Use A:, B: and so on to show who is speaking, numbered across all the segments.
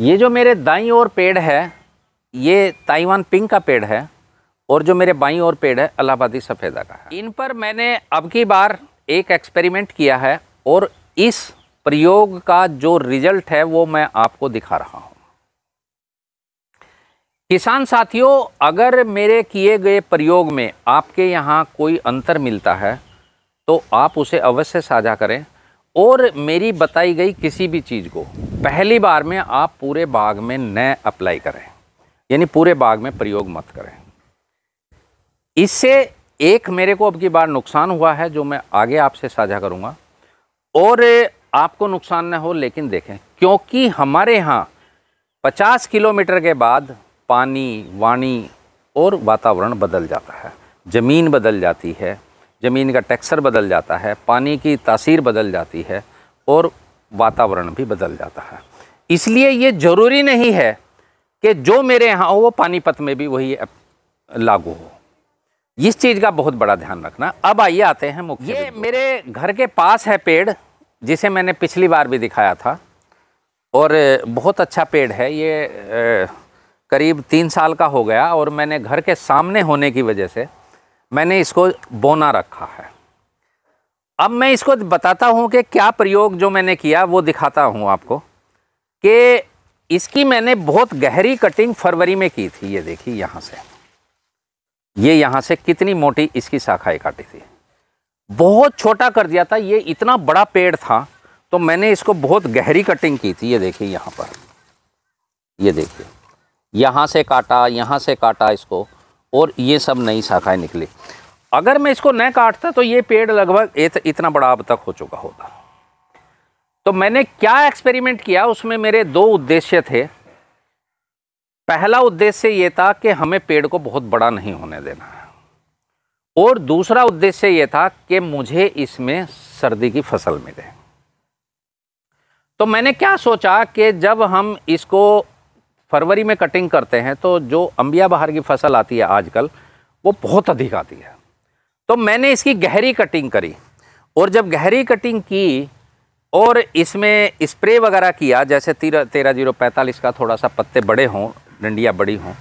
A: ये जो मेरे दाई और पेड़ है ये ताइवान पिंक का पेड़ है और जो मेरे बाई और पेड़ है अलाहाबादी सफ़ेदा का है इन पर मैंने अब की बार एक एक्सपेरिमेंट किया है और इस प्रयोग का जो रिजल्ट है वो मैं आपको दिखा रहा हूँ किसान साथियों अगर मेरे किए गए प्रयोग में आपके यहाँ कोई अंतर मिलता है तो आप उसे अवश्य साझा करें और मेरी बताई गई किसी भी चीज़ को पहली बार में आप पूरे बाग में न अप्लाई करें यानी पूरे बाग में प्रयोग मत करें इससे एक मेरे को अब की बार नुकसान हुआ है जो मैं आगे आपसे साझा करूंगा और आपको नुकसान न हो लेकिन देखें क्योंकि हमारे यहाँ 50 किलोमीटर के बाद पानी वाणी और वातावरण बदल जाता है ज़मीन बदल जाती है ज़मीन का टेक्सचर बदल जाता है पानी की तासीर बदल जाती है और वातावरण भी बदल जाता है इसलिए ये ज़रूरी नहीं है कि जो मेरे यहाँ हो वो पानीपत में भी वही लागू हो इस चीज़ का बहुत बड़ा ध्यान रखना अब आइए आते हैं मुख्य ये मेरे घर के पास है पेड़ जिसे मैंने पिछली बार भी दिखाया था और बहुत अच्छा पेड़ है ये करीब तीन साल का हो गया और मैंने घर के सामने होने की वजह से मैंने इसको बोना रखा है अब मैं इसको बताता हूँ कि क्या प्रयोग जो मैंने किया वो दिखाता हूँ आपको कि इसकी मैंने बहुत गहरी कटिंग फरवरी में की थी ये देखिए यहाँ से ये यहाँ से कितनी मोटी इसकी शाखाएँ काटी थी बहुत छोटा कर दिया था ये इतना बड़ा पेड़ था तो मैंने इसको बहुत गहरी कटिंग की थी ये देखिए यहाँ पर ये देखिए यहाँ से काटा यहाँ से काटा इसको और ये सब नई शाखाएं निकली अगर मैं इसको न काटता तो ये पेड़ लगभग इतना बड़ा अब तक हो चुका होता तो मैंने क्या एक्सपेरिमेंट किया उसमें मेरे दो उद्देश्य थे पहला उद्देश्य ये था कि हमें पेड़ को बहुत बड़ा नहीं होने देना और दूसरा उद्देश्य ये था कि मुझे इसमें सर्दी की फसल मिले तो मैंने क्या सोचा कि जब हम इसको फरवरी में कटिंग करते हैं तो जो अम्बिया बहार की फसल आती है आजकल वो बहुत अधिक आती है तो मैंने इसकी गहरी कटिंग करी और जब गहरी कटिंग की और इसमें स्प्रे वगैरह किया जैसे तेरह तेरह जीरो पैंतालीस का थोड़ा सा पत्ते बड़े हों डंडियाँ बड़ी हों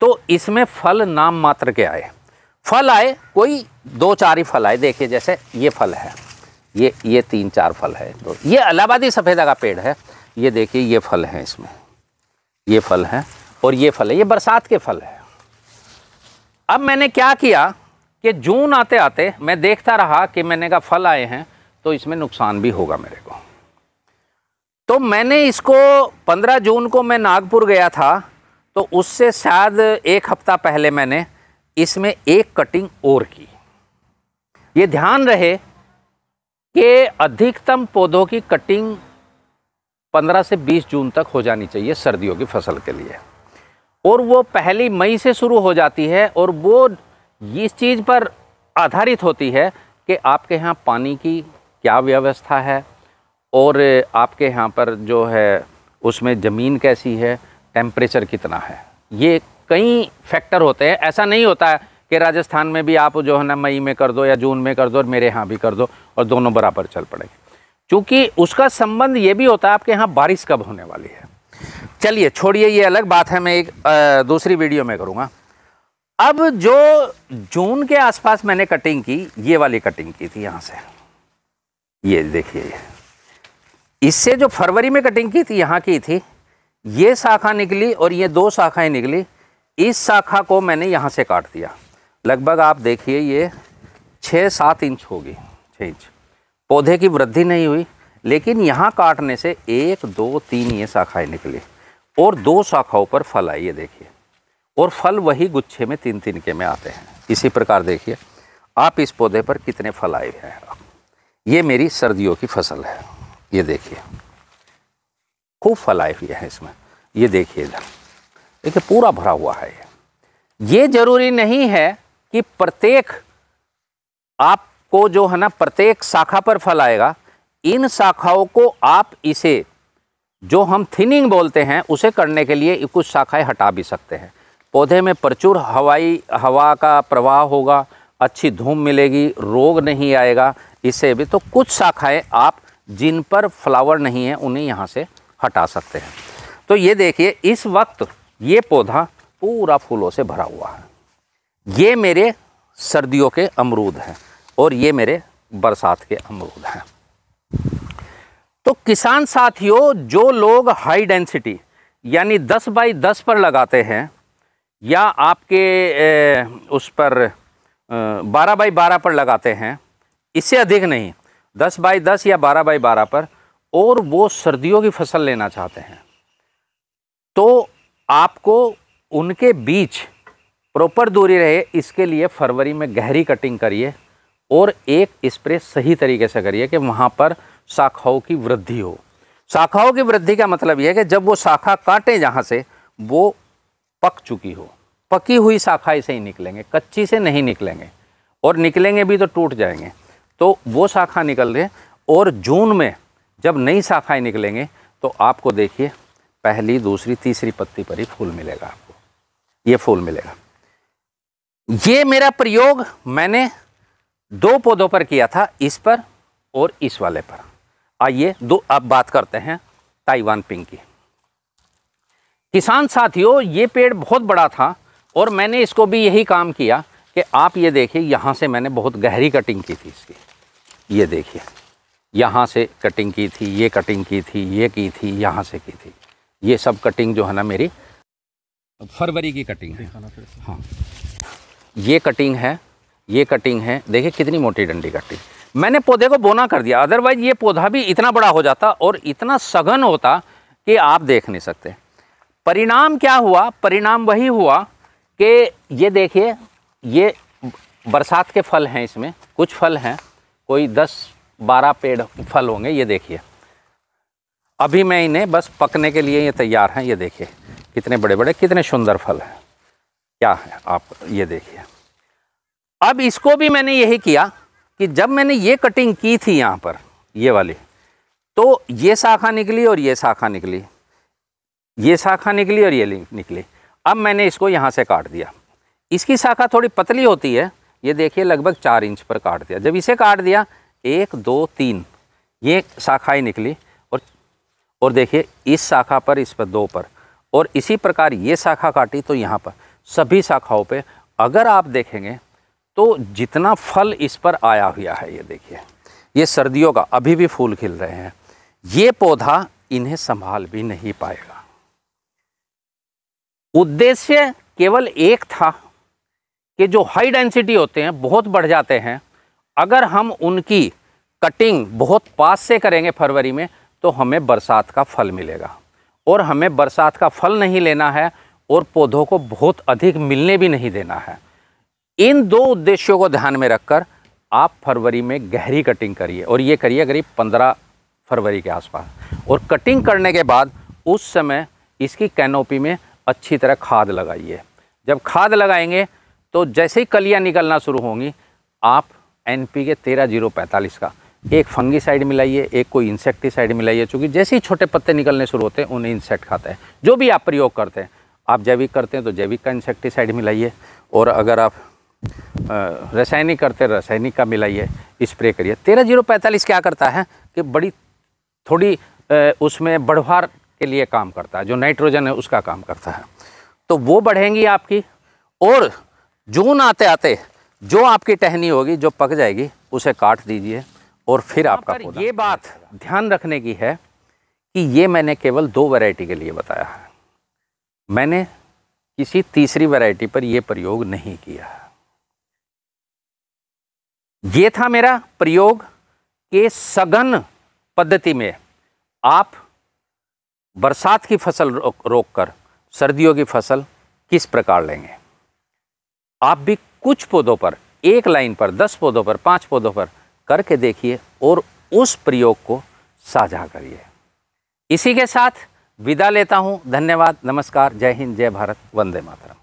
A: तो इसमें फल नाम मात्र के आए फल आए कोई दो चार ही फल आए देखिए जैसे ये फल है ये ये तीन चार फल है तो ये अलाहाबादी सफ़ेदा का पेड़ है ये देखिए ये फल हैं इसमें ये फल हैं और ये फल है ये बरसात के फल है अब मैंने क्या किया कि जून आते आते मैं देखता रहा कि मैंने कहा फल आए हैं तो इसमें नुकसान भी होगा मेरे को तो मैंने इसको 15 जून को मैं नागपुर गया था तो उससे शायद एक हफ्ता पहले मैंने इसमें एक कटिंग और की ये ध्यान रहे कि अधिकतम पौधों की कटिंग 15 से 20 जून तक हो जानी चाहिए सर्दियों की फसल के लिए और वो पहली मई से शुरू हो जाती है और वो इस चीज़ पर आधारित होती है कि आपके यहाँ पानी की क्या व्यवस्था है और आपके यहाँ पर जो है उसमें ज़मीन कैसी है टेम्परेचर कितना है ये कई फैक्टर होते हैं ऐसा नहीं होता है कि राजस्थान में भी आप जो है ना मई में कर दो या जून में कर दो और मेरे यहाँ भी कर दो और दोनों बराबर चल पड़ेंगे क्योंकि उसका संबंध ये भी होता है आपके यहाँ बारिश कब होने वाली है चलिए छोड़िए ये अलग बात है मैं एक दूसरी वीडियो में करूँगा अब जो जून के आसपास मैंने कटिंग की ये वाली कटिंग की थी यहाँ से ये देखिए इससे जो फरवरी में कटिंग की थी यहाँ की थी ये शाखा निकली और ये दो शाखाएं निकली इस शाखा को मैंने यहाँ से काट दिया लगभग आप देखिए ये छः सात इंच होगी छः इंच पौधे की वृद्धि नहीं हुई लेकिन यहाँ काटने से एक दो तीन ये शाखाएँ निकली और दो शाखाओं पर फल आई ये देखिए और फल वही गुच्छे में तीन तीन के में आते हैं इसी प्रकार देखिए आप इस पौधे पर कितने फल आए हैं ये मेरी सर्दियों की फसल है ये देखिए खूब फल आए हुए हैं इसमें ये देखिए इधर देखिए पूरा भरा हुआ है ये ये ज़रूरी नहीं है कि प्रत्येक आप को जो है ना प्रत्येक शाखा पर फल आएगा इन शाखाओं को आप इसे जो हम थिनिंग बोलते हैं उसे करने के लिए कुछ शाखाएं हटा भी सकते हैं पौधे में प्रचुर हवाई हवा का प्रवाह होगा अच्छी धूम मिलेगी रोग नहीं आएगा इससे भी तो कुछ शाखाएं आप जिन पर फ्लावर नहीं है उन्हें यहाँ से हटा सकते हैं तो ये देखिए इस वक्त ये पौधा पूरा फूलों से भरा हुआ है ये मेरे सर्दियों के अमरूद हैं और ये मेरे बरसात के अमरूद हैं तो किसान साथियों जो लोग हाई डेंसिटी यानी 10 बाई 10 पर लगाते हैं या आपके उस पर बारह बाई बारह पर लगाते हैं इससे अधिक नहीं दस बाई दस या बारह बाई बारह पर और वो सर्दियों की फसल लेना चाहते हैं तो आपको उनके बीच प्रॉपर दूरी रहे इसके लिए फरवरी में गहरी कटिंग करिए और एक स्प्रे सही तरीके से करिए कि वहाँ पर शाखाओं की वृद्धि हो शाखाओं की वृद्धि का मतलब यह है कि जब वो शाखा काटे जहाँ से वो पक चुकी हो पकी हुई शाखाएं से ही निकलेंगे कच्ची से नहीं निकलेंगे और निकलेंगे भी तो टूट जाएंगे तो वो शाखा निकल रहे और जून में जब नई शाखाएं निकलेंगे तो आपको देखिए पहली दूसरी तीसरी पत्ती पर ही फूल मिलेगा आपको ये फूल मिलेगा ये मेरा प्रयोग मैंने दो पौधों पर किया था इस पर और इस वाले पर आइए दो अब बात करते हैं ताइवान पिंक की किसान साथियों ये पेड़ बहुत बड़ा था और मैंने इसको भी यही काम किया कि आप ये देखिए यहाँ से मैंने बहुत गहरी कटिंग की थी इसकी ये देखिए यहाँ से कटिंग की थी ये कटिंग की थी ये की थी यहाँ से की थी ये सब कटिंग जो है ना मेरी फरवरी की कटिंग है हाँ ये कटिंग है ये कटिंग है देखिए कितनी मोटी डंडी कटिंग मैंने पौधे को बोना कर दिया अदरवाइज ये पौधा भी इतना बड़ा हो जाता और इतना सघन होता कि आप देख नहीं सकते परिणाम क्या हुआ परिणाम वही हुआ कि ये देखिए ये बरसात के फल हैं इसमें कुछ फल हैं कोई दस बारह पेड़ फल होंगे ये देखिए अभी मैं इन्हें बस पकने के लिए ये तैयार हैं ये देखिए कितने बड़े बड़े कितने सुंदर फल हैं क्या है आप ये देखिए अब इसको भी मैंने यही किया कि जब मैंने ये कटिंग की थी यहाँ पर ये वाली तो ये शाखा निकली और ये शाखा निकली ये शाखा निकली और ये निकली अब मैंने इसको यहाँ से काट दिया इसकी शाखा थोड़ी पतली होती है ये देखिए लगभग चार इंच पर काट दिया जब इसे काट दिया एक दो तीन ये शाखाएँ निकली और और देखिए इस शाखा पर इस पर दो पर और इसी प्रकार ये शाखा काटी तो यहाँ पर सभी शाखाओं पे अगर आप देखेंगे तो जितना फल इस पर आया हुआ है ये देखिए ये सर्दियों का अभी भी फूल खिल रहे हैं ये पौधा इन्हें संभाल भी नहीं पाएगा उद्देश्य केवल एक था कि जो हाई डेंसिटी होते हैं बहुत बढ़ जाते हैं अगर हम उनकी कटिंग बहुत पास से करेंगे फरवरी में तो हमें बरसात का फल मिलेगा और हमें बरसात का फल नहीं लेना है और पौधों को बहुत अधिक मिलने भी नहीं देना है इन दो उद्देश्यों को ध्यान में रखकर आप फरवरी में गहरी कटिंग करिए और ये करिए करीब पंद्रह फरवरी के आसपास और कटिंग करने के बाद उस समय इसकी कैनोपी में अच्छी तरह खाद लगाइए जब खाद लगाएंगे तो जैसे ही कलियाँ निकलना शुरू होंगी आप एन पी के तेरह जीरो पैंतालीस का एक फंगी साइड मिलाइए एक कोई इंसेक्टिसाइड मिलाइए चूँकि जैसे ही छोटे पत्ते निकलने शुरू होते हैं उन्हें इंसेक्ट खाते हैं जो भी आप प्रयोग करते हैं आप जैविक करते हैं तो जैविक का इंसेक्टिसाइड मिलाइए और अगर आप रासायनिक करते रासायनिक का मिलाइए स्प्रे करिए तेरह जीरो पैंतालीस क्या करता है कि बड़ी थोड़ी उसमें बढ़वार के लिए काम करता है जो नाइट्रोजन है उसका काम करता है तो वो बढ़ेंगी आपकी और जून आते आते जो आपकी टहनी होगी जो पक जाएगी उसे काट दीजिए और फिर आपका पौधा ये बात ध्यान रखने की है कि ये मैंने केवल दो वैरायटी के लिए बताया है मैंने किसी तीसरी वैरायटी पर यह प्रयोग नहीं किया है ये था मेरा प्रयोग के सघन पद्धति में आप बरसात की फसल रोक कर सर्दियों की फसल किस प्रकार लेंगे आप भी कुछ पौधों पर एक लाइन पर दस पौधों पर पाँच पौधों पर करके देखिए और उस प्रयोग को साझा करिए इसी के साथ विदा लेता हूँ धन्यवाद नमस्कार जय हिंद जय भारत वंदे मातरम